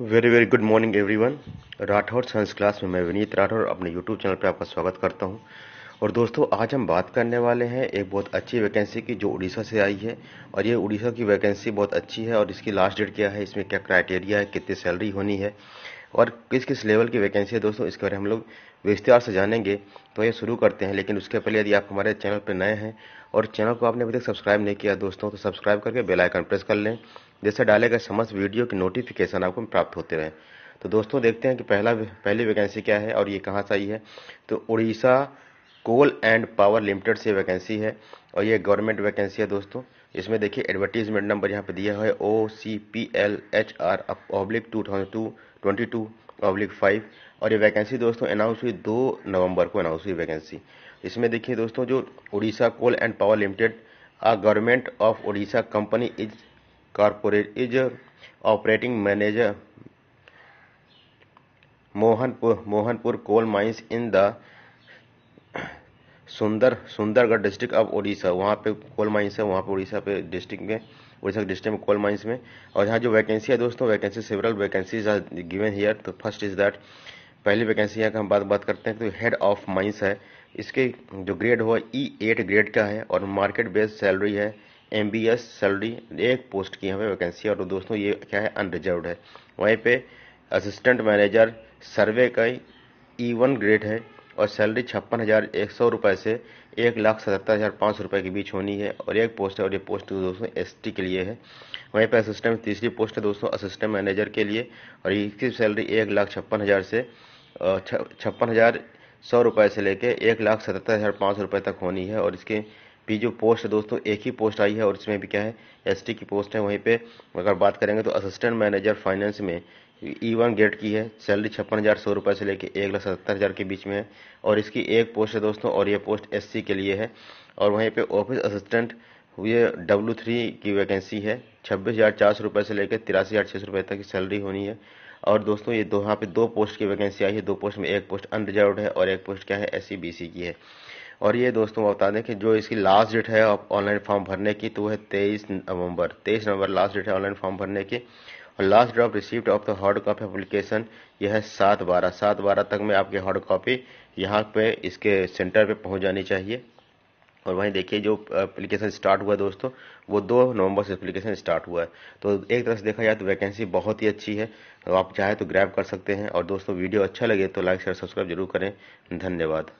very very good morning everyone Rathore science class में मैं विनीत राठौर अपने यूट्यूब चैनल पर आपका स्वागत करता हूं और दोस्तों आज हम बात करने वाले हैं एक बहुत अच्छी वैकेंसी की जो उड़ीसा से आई है और ये उड़ीसा की वैकेंसी बहुत अच्छी है और इसकी लास्ट डेट क्या है इसमें क्या क्राइटेरिया है कितनी सैलरी होनी है और किस किस लेवल की वैकेंसी है दोस्तों इसके बारे में हम लोग विस्तार से जानेंगे तो ये शुरू करते हैं लेकिन उसके पहले यदि आप हमारे चैनल पर नए हैं और चैनल को आपने अभी तक सब्सक्राइब नहीं किया दोस्तों तो सब्सक्राइब करके बेलाइकन प्रेस कर लें जैसे डाले गए समस्त वीडियो के नोटिफिकेशन आपको प्राप्त होते रहे तो दोस्तों देखते हैं कि पहला पहली वैकेंसी क्या है और ये कहाँ से आई है तो Orissa coal and power limited से वैकेंसी है और ये गवर्नमेंट वैकेंसी है दोस्तों इसमें देखिए एडवर्टीजमेंट नंबर यहाँ पे दिया है O C P L H R oblique two thousand two twenty two oblique five और ये वैकेंसी दोस्तों अनाउंस हुई दो नवंबर को अनाउंस हुई वैकेंसी इसमें देखिए दोस्तों जो Orissa coal and power limited a government of Orissa company is corporate is operating manager Mohanpur Mohanpur coal mines in the Sundar Sundargarh district of Orissa वहाँ पे कोल माइंस है वहाँ पे उड़ीसा पे डिस्ट्रिक्ट में उड़ीसा डिस्ट्रिक्ट में कोल माइंस में और यहाँ जो वैकेंसी है दोस्तों vacancy several vacancies are given here तो फर्स्ट इज दैट पहली वैकेंसी यहाँ का हम बात बात करते हैं तो हेड ऑफ माइंस है इसके जो ग्रेड हुआ ई एट ग्रेड का है और मार्केट बेस्ड सैलरी है एम बी एस सैलरी एक पोस्ट की हमें वैकेंसी और दोस्तों ये क्या है अनरिजर्व है वहीं पे असिस्टेंट मैनेजर सर्वे का ई वन ग्रेड है और सैलरी छप्पन हज़ार एक सौ रुपये से एक लाख सतहत्तर हज़ार पाँच सौ रुपये के बीच होनी है और एक पोस्ट है और ये पोस्ट दोस्तों एस टी के लिए है वहीं पर असिस्टेंट तीसरी पोस्ट है दोस्तों असिस्टेंट मैनेजर के लिए और इसकी सैलरी एक लाख छप्पन हज़ार से छप्पन हज़ार सौ रुपये से लेके एक लाख सतहत्तर हज़ार पाँच सौ रुपये तक होनी है और इसके भी जो पोस्ट है दोस्तों एक ही पोस्ट आई है और इसमें भी क्या है एसटी की पोस्ट है वहीं पे अगर बात करेंगे तो असिस्टेंट मैनेजर फाइनेंस में ई वन गेट की है सैलरी छप्पन हज़ार सौ रुपये से लेकर एक लाख सत्तर हज़ार के बीच में है और इसकी एक पोस्ट है दोस्तों और ये पोस्ट एससी के लिए है और वहीं पे ऑफिस असिस्टेंट ये डब्ल्यू थ्री की वैकेंसी है छब्बीस हज़ार चार सौ रुपये से लेकर तिरासी हज़ार छः सौ रुपये तक की सैलरी होनी है और दोस्तों ये दो यहाँ पे दो पोस्ट की वैकेंसी आई है दो पोस्ट में एक पोस्ट अनरिजर्व है और एक पोस्ट क्या है एस की है और ये दोस्तों बता दें कि जो इसकी लास्ट डेट है ऑनलाइन फॉर्म भरने की तो वह है तेईस नवंबर तेईस नवंबर लास्ट डेट है ऑनलाइन फॉर्म भरने की और last date of receipt of the hard copy application यह है सात बारह सात बारह तक में आपकी हार्ड कॉपी यहाँ पे इसके सेंटर पे पहुँच जानी चाहिए और वहीं देखिए जो एप्लीकेशन स्टार्ट हुआ दोस्तों वो दो नवंबर से एप्लीकेशन स्टार्ट हुआ है तो एक तरह से देखा जाए तो वैकेंसी बहुत ही अच्छी है तो आप चाहे तो ग्रैब कर सकते हैं और दोस्तों वीडियो अच्छा लगे तो लाइक शेयर सब्सक्राइब जरूर करें धन्यवाद